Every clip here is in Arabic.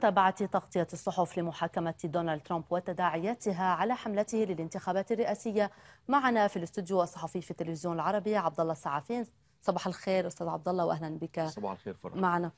متابعة تغطية الصحف لمحاكمة دونالد ترامب وتداعياتها على حملته للانتخابات الرئاسية معنا في الاستوديو الصحفي في التلفزيون العربي عبد الله الصحفي صباح الخير استاذ عبد الله واهلا بك صباح الخير فرح معنا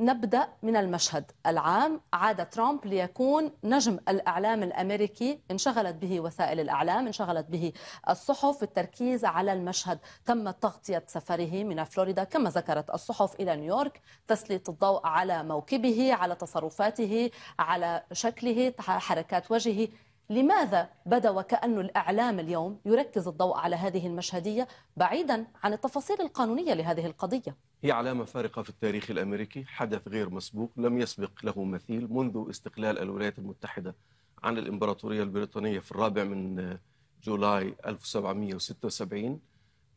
نبدا من المشهد العام عاد ترامب ليكون نجم الاعلام الامريكي انشغلت به وسائل الاعلام انشغلت به الصحف التركيز على المشهد تم تغطيه سفره من فلوريدا كما ذكرت الصحف الى نيويورك تسليط الضوء على موكبه على تصرفاته على شكله حركات وجهه لماذا بدا وكأن الإعلام اليوم يركز الضوء على هذه المشهدية بعيدا عن التفاصيل القانونية لهذه القضية هي علامة فارقة في التاريخ الأمريكي حدث غير مسبوق لم يسبق له مثيل منذ استقلال الولايات المتحدة عن الإمبراطورية البريطانية في الرابع من جولاي 1776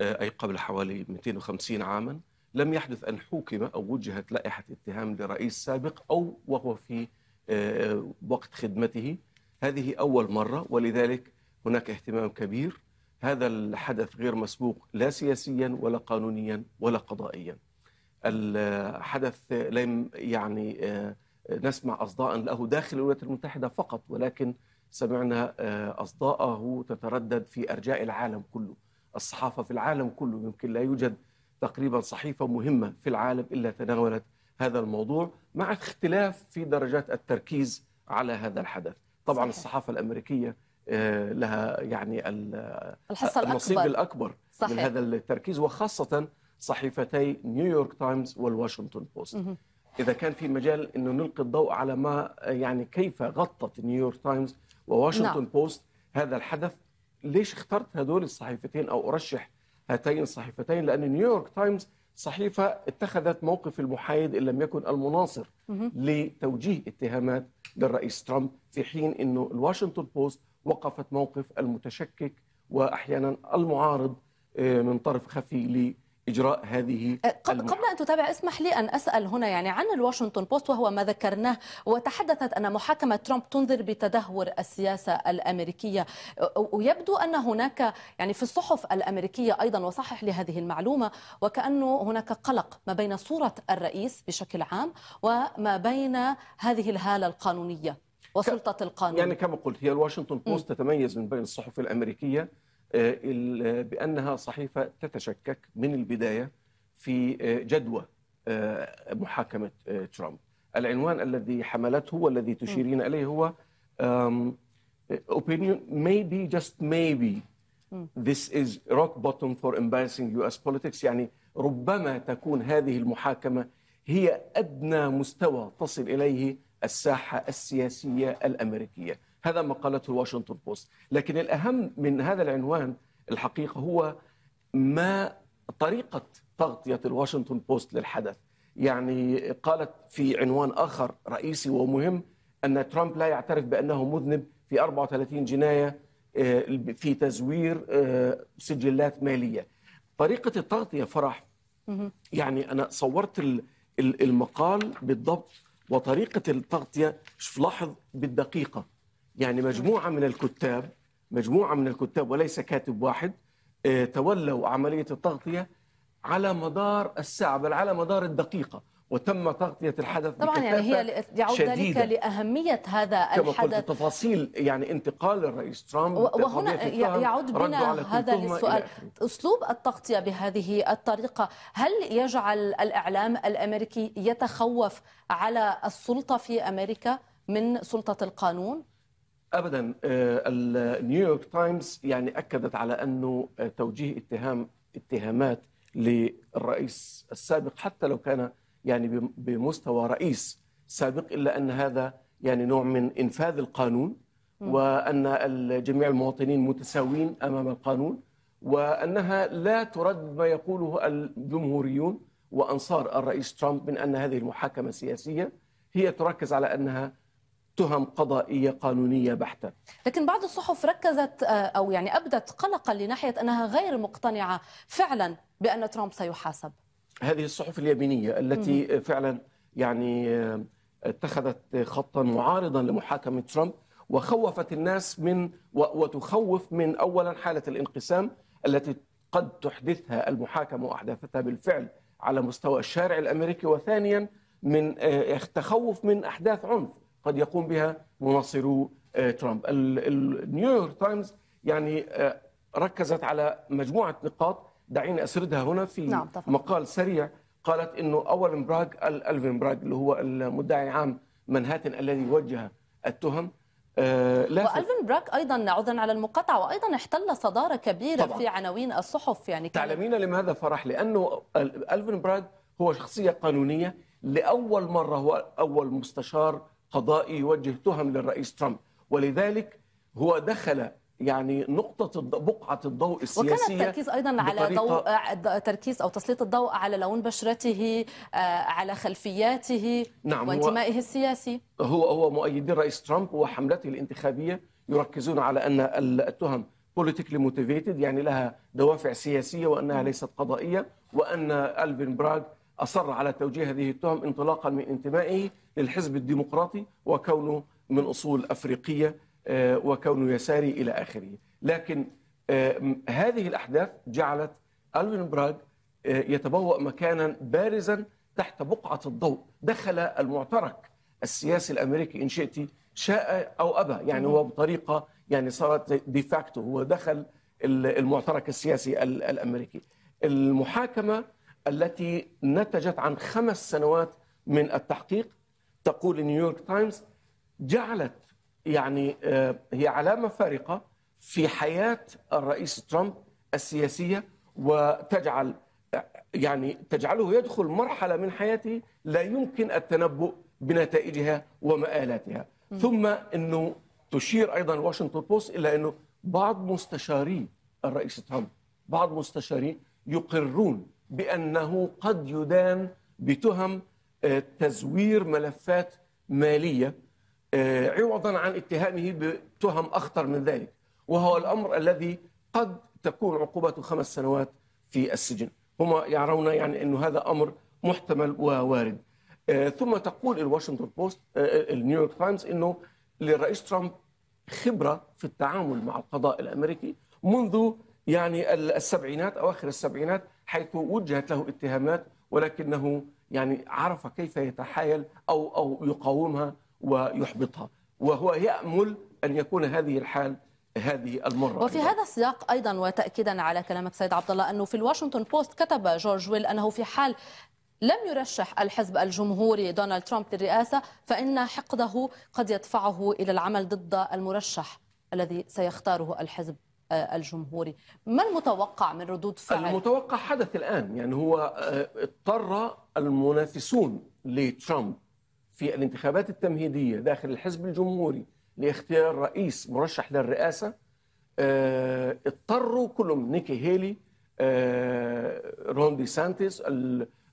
آه، أي قبل حوالي 250 عاما لم يحدث أن حوكم أو وجهت لائحة اتهام لرئيس سابق أو وهو في آه، وقت خدمته هذه أول مرة ولذلك هناك اهتمام كبير هذا الحدث غير مسبوق لا سياسيا ولا قانونيا ولا قضائيا الحدث لم يعني آه، نسمع أصداء له داخل الولايات المتحدة فقط ولكن سمعنا آه، أصداءه تتردد في أرجاء العالم كله الصحافة في العالم كله يمكن لا يوجد تقريبا صحيفة مهمة في العالم إلا تناولت هذا الموضوع مع اختلاف في درجات التركيز على هذا الحدث طبعا صحيح. الصحافه الامريكيه آه، لها يعني الحصة آه، النصيب الأكبر, الأكبر صحيح. من هذا التركيز وخاصة صحيفتي نيويورك تايمز والواشنطن بوست إذا كان في مجال أنه نلقي الضوء على ما آه، يعني كيف غطت نيويورك تايمز وواشنطن نعم. بوست هذا الحدث ليش اخترت هذول الصحيفتين أو أرشح هاتين الصحيفتين لأن نيويورك تايمز صحيفة اتخذت موقف المحايد إن لم يكن المناصر لتوجيه اتهامات للرئيس ترامب في حين أن الواشنطن بوست وقفت موقف المتشكك وأحيانا المعارض آه، من طرف خفي إجراء هذه أه، المحاولة. قبل أن تتابع اسمح لي أن أسأل هنا يعني عن الواشنطن بوست وهو ما ذكرناه وتحدثت أن محاكمة ترامب تنذر بتدهور السياسة الأمريكية أه، ويبدو أن هناك يعني في الصحف الأمريكية أيضا وصحح لهذه المعلومة وكأنه هناك قلق ما بين صورة الرئيس بشكل عام وما بين هذه الهالة القانونية وسلطة القانون يعني كما قلت هي الواشنطن بوست تتميز من بين الصحف الأمريكية آه، بأنها صحيفة تتشكك من البداية في آه، جدوى آه، محاكمة ترامب العنوان الذي حملته والذي تشيرين إليه هو opinion maybe just maybe this is rock bottom for embarrassing US politics يعني ربما تكون هذه المحاكمة هي أدنى مستوى تصل إليه الساحة السياسية الأمريكية هذا ما قالته الواشنطن بوست لكن الأهم من هذا العنوان الحقيقة هو ما طريقة تغطية الواشنطن بوست للحدث يعني قالت في عنوان آخر رئيسي ومهم أن ترامب لا يعترف بأنه مذنب في 34 جناية آه، في تزوير آه، سجلات مالية طريقة التغطية فرح يعني أنا صورت المقال بالضبط وطريقة التغطية شوف لاحظ بالدقيقة يعني مجموعة من الكتاب مجموعة من الكتاب وليس كاتب واحد آه، تولوا عملية التغطية على مدار الساعة بل على مدار الدقيقة وتم تغطية الحدث طبعا يعني هي يعود ذلك لأهمية هذا الحدث كما قلت تفاصيل يعني انتقال الرئيس ترامب وهنا يعود بنا هذا للسؤال أسلوب التغطية بهذه الطريقة هل يجعل الإعلام الأمريكي يتخوف على السلطة في أمريكا من سلطة القانون؟ ابدا آه، النيويورك تايمز يعني اكدت على انه آه، توجيه اتهام اتهامات للرئيس السابق حتى لو كان يعني بمستوى رئيس سابق الا ان هذا يعني نوع من انفاذ القانون وان جميع المواطنين متساويين امام القانون وانها لا ترد ما يقوله الجمهوريون وانصار الرئيس ترامب من ان هذه المحاكمه سياسيه هي تركز على انها تهم قضائيه قانونيه بحته. لكن بعض الصحف ركزت آه، او يعني ابدت قلقا لناحيه انها غير مقتنعه فعلا بان ترامب سيحاسب. هذه الصحف اليمينيه التي مم. فعلا يعني آه، اتخذت خطا معارضا لمحاكمه ترامب وخوفت الناس من وتخوف من اولا حاله الانقسام التي قد تحدثها المحاكمه واحداثتها بالفعل على مستوى الشارع الامريكي وثانيا من آه، تخوف من احداث عنف قد يقوم بها مناصرو آه، ترامب النيويورك تايمز يعني آه، ركزت على مجموعة نقاط دعيني أسردها هنا في نعم مقال سريع قالت أنه أول براغ ألفين براغ اللي هو المدعي عام منهاتن الذي وجه التهم آه والفين براك ايضا عذرا على المقاطعه وايضا احتل صداره كبيره طبعا. في عناوين الصحف يعني تعلمين لماذا فرح لانه الفين براك هو شخصيه قانونيه لاول مره هو اول مستشار قضائي يوجه تهم للرئيس ترامب ولذلك هو دخل يعني نقطة بقعة الضوء السياسية وكان التركيز أيضا على ضوء آه، تركيز أو تسليط الضوء على لون بشرته آه، على خلفياته نعم وانتمائه السياسي هو هو مؤيدي الرئيس ترامب وحملته الانتخابية يركزون على أن التهم بوليتيكلي موتيفيتد يعني لها دوافع سياسية وأنها ليست قضائية وأن ألفين براغ أصر على توجيه هذه التهم انطلاقا من انتمائه للحزب الديمقراطي وكونه من أصول أفريقية آه، وكونه يساري إلى آخره لكن آه، هذه الأحداث جعلت ألوين براغ آه، يتبوأ مكانا بارزا تحت بقعة الضوء دخل المعترك السياسي الأمريكي إن شئت شاء أو أبى يعني هو بطريقة يعني صارت ديفاكتو هو دخل المعترك السياسي الأمريكي المحاكمة التي نتجت عن خمس سنوات من التحقيق تقول نيويورك تايمز جعلت يعني آه، هي علامه فارقه في حياه الرئيس ترامب السياسيه وتجعل يعني تجعله يدخل مرحله من حياته لا يمكن التنبؤ بنتائجها ومآلاتها م. ثم انه تشير ايضا واشنطن بوست الى انه بعض مستشاري الرئيس ترامب بعض مستشاري يقرون بانه قد يدان بتهم آه، تزوير ملفات ماليه آه، عوضا عن اتهامه بتهم اخطر من ذلك وهو الامر الذي قد تكون عقوبته خمس سنوات في السجن هم يرون يعني انه هذا امر محتمل ووارد آه، ثم تقول الواشنطن بوست النيويورك تايمز انه للرئيس ترامب خبره في التعامل مع القضاء الامريكي منذ يعني السبعينات اواخر السبعينات حيث وجهت له اتهامات ولكنه يعني عرف كيف يتحايل أو أو يقاومها ويحبطها وهو يأمل أن يكون هذه الحال هذه المره وفي أيضا. هذا السياق ايضا وتاكيدا على كلامك سيد عبد الله انه في الواشنطن بوست كتب جورج ويل انه في حال لم يرشح الحزب الجمهوري دونالد ترامب للرئاسه فان حقده قد يدفعه الى العمل ضد المرشح الذي سيختاره الحزب آه، الجمهوري ما المتوقع من ردود فعل المتوقع حدث الآن يعني هو آه، اضطر المنافسون لترامب في الانتخابات التمهيدية داخل الحزب الجمهوري لاختيار رئيس مرشح للرئاسة آه، اضطروا كلهم نيكي هيلي رون دي سانتيس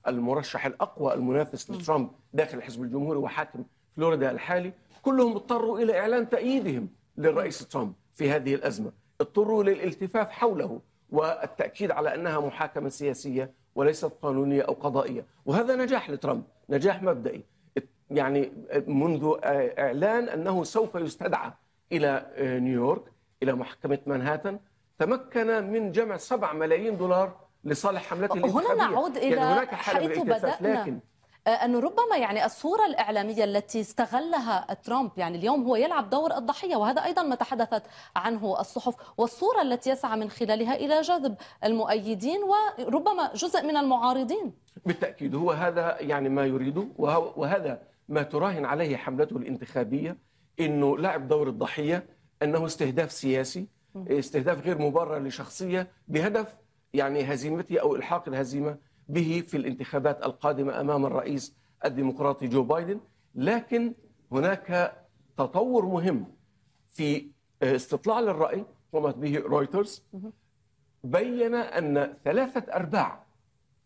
المرشح الأقوى المنافس لترامب داخل الحزب الجمهوري وحاكم فلوريدا الحالي كلهم اضطروا إلى إعلان تأييدهم للرئيس ترامب في هذه الأزمة اضطروا للالتفاف حوله والتأكيد على أنها محاكمة سياسية وليست قانونية أو قضائية وهذا نجاح لترامب نجاح مبدئي يعني منذ إعلان أنه سوف يستدعى إلى نيويورك إلى محكمة مانهاتن، تمكن من جمع 7 ملايين دولار لصالح حملته الانتخابية هنا نعود إلى يعني هناك حالة لكن آه، أنه ربما يعني الصورة الإعلامية التي استغلها ترامب يعني اليوم هو يلعب دور الضحية وهذا أيضا ما تحدثت عنه الصحف والصورة التي يسعى من خلالها إلى جذب المؤيدين وربما جزء من المعارضين بالتأكيد هو هذا يعني ما يريده وهذا ما تراهن عليه حملته الانتخابية أنه لعب دور الضحية أنه استهداف سياسي استهداف غير مبرر لشخصية بهدف يعني هزيمته أو إلحاق الهزيمة به في الانتخابات القادمة أمام الرئيس الديمقراطي جو بايدن لكن هناك تطور مهم في آه، استطلاع للرأي قامت به رويترز بين أن ثلاثة أرباع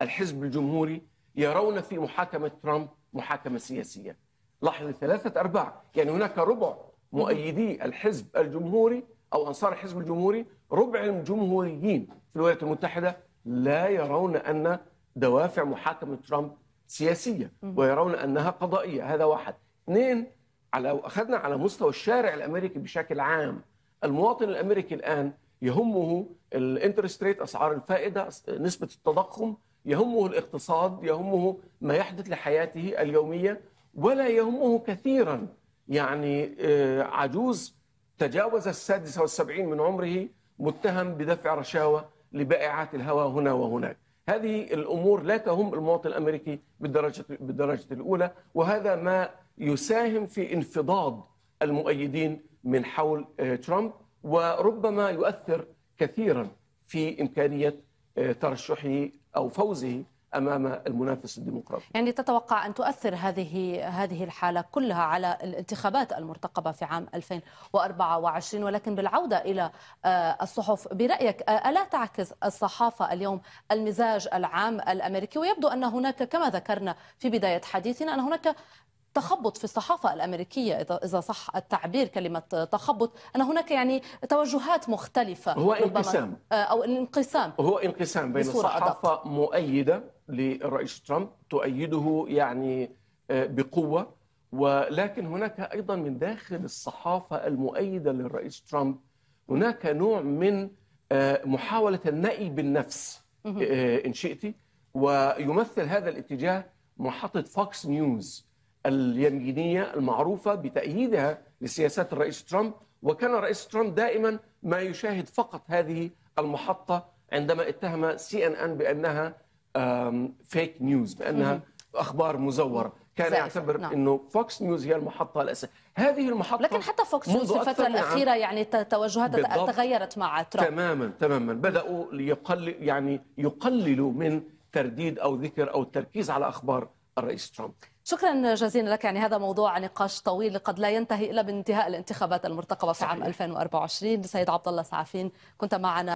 الحزب الجمهوري يرون في محاكمة ترامب محاكمة سياسية لاحظ ثلاثة أرباع يعني هناك ربع مؤيدي الحزب الجمهوري أو أنصار الحزب الجمهوري ربع الجمهوريين في الولايات المتحدة لا يرون أن دوافع محاكمه ترامب سياسيه ويرون انها قضائيه هذا واحد اثنين على لو اخذنا على مستوى الشارع الامريكي بشكل عام المواطن الامريكي الان يهمه الانترست ريت اسعار الفائده نسبه التضخم يهمه الاقتصاد يهمه ما يحدث لحياته اليوميه ولا يهمه كثيرا يعني آه، عجوز تجاوز السادسه والسبعين من عمره متهم بدفع رشاوى لبائعات الهوى هنا وهناك هذه الامور لا تهم المواطن الامريكي بالدرجه بالدرجه الاولى وهذا ما يساهم في انفضاض المؤيدين من حول آه، ترامب وربما يؤثر كثيرا في امكانيه آه، ترشحه او فوزه امام المنافس الديمقراطي. يعني تتوقع ان تؤثر هذه هذه الحاله كلها على الانتخابات المرتقبه في عام 2024 ولكن بالعوده الى آه، الصحف برايك آه، الا تعكس الصحافه اليوم المزاج العام الامريكي ويبدو ان هناك كما ذكرنا في بدايه حديثنا ان هناك تخبط في الصحافة الأمريكية إذا صح التعبير كلمة تخبط أن هناك يعني توجهات مختلفة هو انقسام آه، أو انقسام هو انقسام بين صحافة مؤيدة للرئيس ترامب تؤيده يعني آه، بقوه ولكن هناك ايضا من داخل الصحافه المؤيده للرئيس ترامب هناك نوع من آه، محاوله النأي بالنفس آه، ان شئت ويمثل هذا الاتجاه محطه فوكس نيوز اليمينيه المعروفه بتأييدها لسياسات الرئيس ترامب وكان الرئيس ترامب دائما ما يشاهد فقط هذه المحطه عندما اتهم سي ان ان بانها فيك نيوز بانها اخبار مزوره كان يعتبر نعم. انه فوكس نيوز هي المحطه الاساسيه هذه المحطه لكن حتى فوكس نيوز في الفتره الاخيره يعني توجهاتها تغيرت مع ترامب تماما تماما بداوا ليقل يعني يقللوا من ترديد او ذكر او التركيز على اخبار الرئيس ترامب شكرا جزيلا لك يعني هذا موضوع نقاش طويل قد لا ينتهي الا بانتهاء الانتخابات المرتقبه في صحيح. عام 2024 سيد عبد الله سعافين كنت معنا